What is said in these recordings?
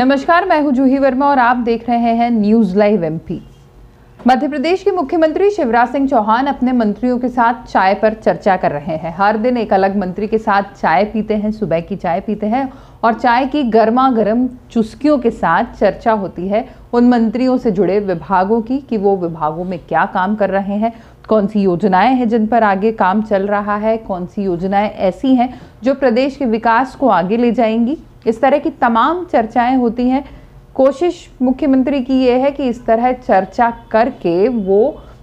नमस्कार मैं हूं जूही वर्मा और आप देख रहे हैं news live MP Madhya Pradesh के मुख्यमंत्री शिवराज सिंह चौहान अपने मंत्रियों के साथ चाय पर चर्चा कर रहे हैं हर दिन एक अलग मंत्री के साथ चाय पीते हैं सुबह की चाय पीते हैं और चाय की गर्मा गर्म चुस्कियों के साथ चर्चा होती है उन मंत्रियों से जुड़े विभागों की कि वो विभागों में क्या काम कर रहे हैं कौन सी योजनाएं हैं जिन पर आगे काम चल रहा है कौन सी योजनाएं ऐसी हैं जो प्रदेश के विकास को आगे ले जाएंगी इस तरह की तमाम चर्चाएं होती हैं कोशिश मुख्यमंत्री की ये है कि इस तरह चर्चा करके वो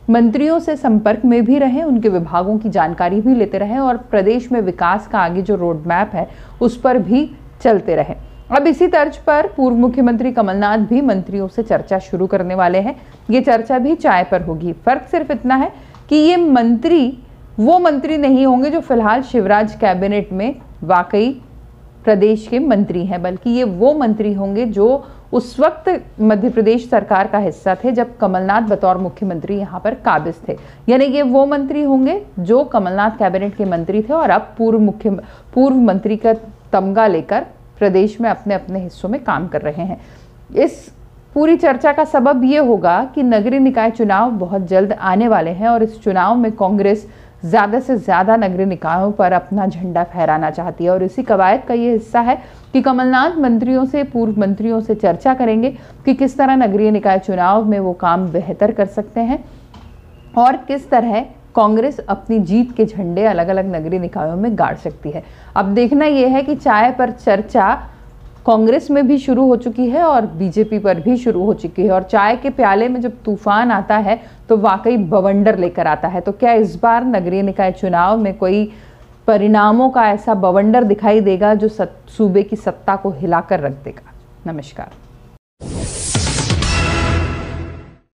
मंत्रियों से संपर्क में भी रहें उनके विभागों की जानकारी भी लेते रहें और प्रदेश में विकास का आगे जो रोड मैप है उस पर भी चलते रहें अब इसी तर्ज पर पूर्व मुख्यमंत्री कमलनाथ भी मंत्रियों से चर्चा शुरू करने वाले हैं ये चर्चा भी चाय पर होगी फर्क सिर्फ इतना है कि ये मंत्री वो मंत्री नहीं होंगे जो फिलहाल शिवराज कैबिनेट में वाकई प्रदेश के मंत्री हैं बल्कि ये वो मंत्री होंगे जो उस वक्त मध्य प्रदेश सरकार का हिस्सा थे जब कमलनाथ बतौर मुख्यमंत्री यहाँ पर काबिज थे यानी ये वो मंत्री होंगे जो कमलनाथ कैबिनेट के मंत्री थे और अब पूर्व मुख्य पूर्व मंत्री का तमगा लेकर प्रदेश में अपने अपने हिस्सों में काम कर रहे हैं इस पूरी चर्चा का सबब ये होगा कि नगरीय निकाय चुनाव बहुत जल्द आने वाले हैं और इस चुनाव में कांग्रेस ज़्यादा से ज़्यादा नगरीय निकायों पर अपना झंडा फहराना चाहती है और इसी कवायद का ये हिस्सा है कि कमलनाथ मंत्रियों से पूर्व मंत्रियों से चर्चा करेंगे कि किस तरह नगरीय निकाय चुनाव में वो काम बेहतर कर सकते हैं और किस तरह कांग्रेस अपनी जीत के झंडे अलग अलग नगरीय निकायों में गाड़ सकती है अब देखना यह है कि चाय पर चर्चा कांग्रेस में भी शुरू हो चुकी है और बीजेपी पर भी शुरू हो चुकी है और चाय के प्याले में जब तूफान आता है तो वाकई बवंडर लेकर आता है तो क्या इस बार नगरीय निकाय चुनाव में कोई परिणामों का ऐसा बवंडर दिखाई देगा जो सूबे की सत्ता को हिलाकर रख देगा नमस्कार